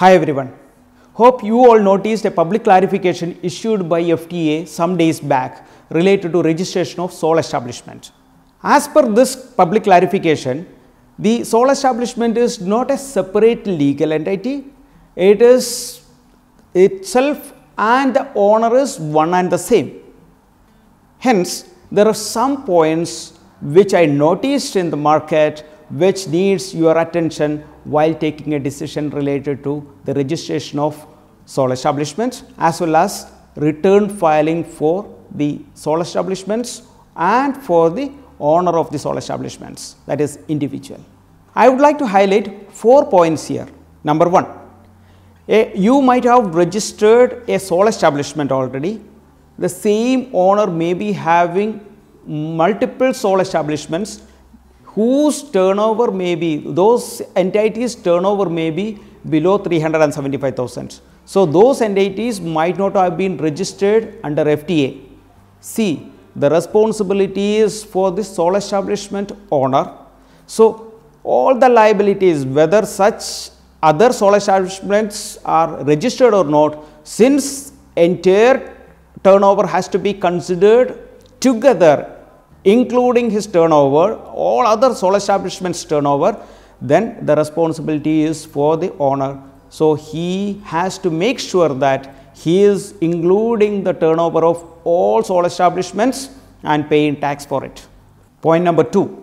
Hi everyone. Hope you all noticed a public clarification issued by FTA some days back related to registration of sole establishment. As per this public clarification, the sole establishment is not a separate legal entity. It is itself and the owner is one and the same. Hence, there are some points which I noticed in the market which needs your attention while taking a decision related to the registration of sole establishments as well as return filing for the sole establishments and for the owner of the sole establishments that is individual. I would like to highlight four points here. Number one, a, you might have registered a sole establishment already. The same owner may be having multiple sole establishments whose turnover may be, those entities turnover may be below 375,000. So, those entities might not have been registered under FTA. See, The responsibility is for the sole establishment owner. So, all the liabilities whether such other sole establishments are registered or not, since entire turnover has to be considered together including his turnover, all other sole establishments turnover, then the responsibility is for the owner. So, he has to make sure that he is including the turnover of all sole establishments and paying tax for it. Point number 2.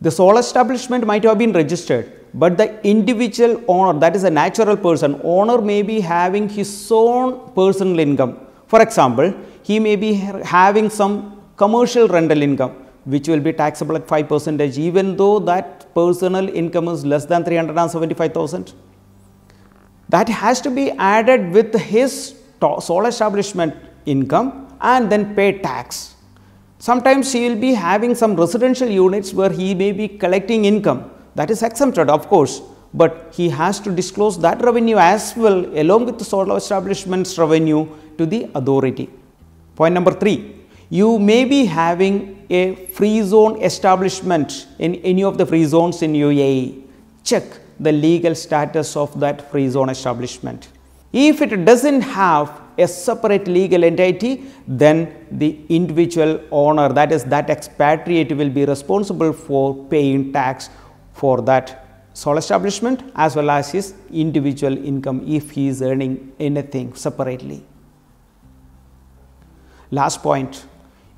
The sole establishment might have been registered, but the individual owner that is a natural person, owner may be having his own personal income. For example, he may be having some commercial rental income which will be taxable at 5 percentage even though that personal income is less than 375,000. That has to be added with his sole establishment income and then pay tax. Sometimes he will be having some residential units where he may be collecting income that is exempted of course, but he has to disclose that revenue as well along with the sole establishment's revenue to the authority. Point number 3 you may be having a free zone establishment in any of the free zones in UAE. Check the legal status of that free zone establishment. If it doesn't have a separate legal entity, then the individual owner, that is that expatriate will be responsible for paying tax for that sole establishment as well as his individual income if he is earning anything separately. Last point,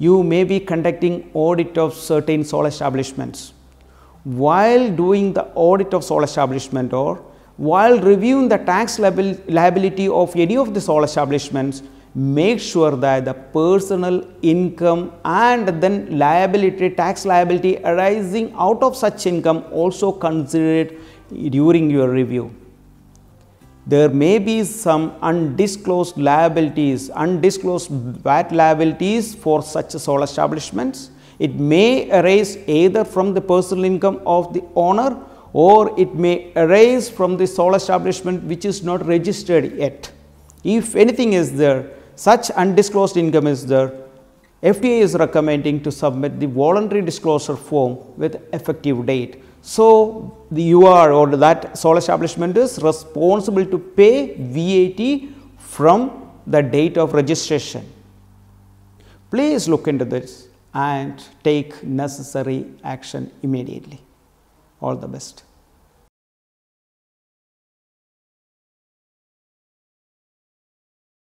you may be conducting audit of certain solar establishments. While doing the audit of solar establishment or while reviewing the tax liability of any of the solar establishments, make sure that the personal income and then liability, tax liability arising out of such income also considered during your review there may be some undisclosed liabilities, undisclosed VAT liabilities for such sole establishments. It may arise either from the personal income of the owner or it may arise from the sole establishment which is not registered yet. If anything is there, such undisclosed income is there, FDA is recommending to submit the voluntary disclosure form with effective date. So, the, UR or that sole establishment is responsible to pay VAT from the date of registration. Please look into this and take necessary action immediately. All the best.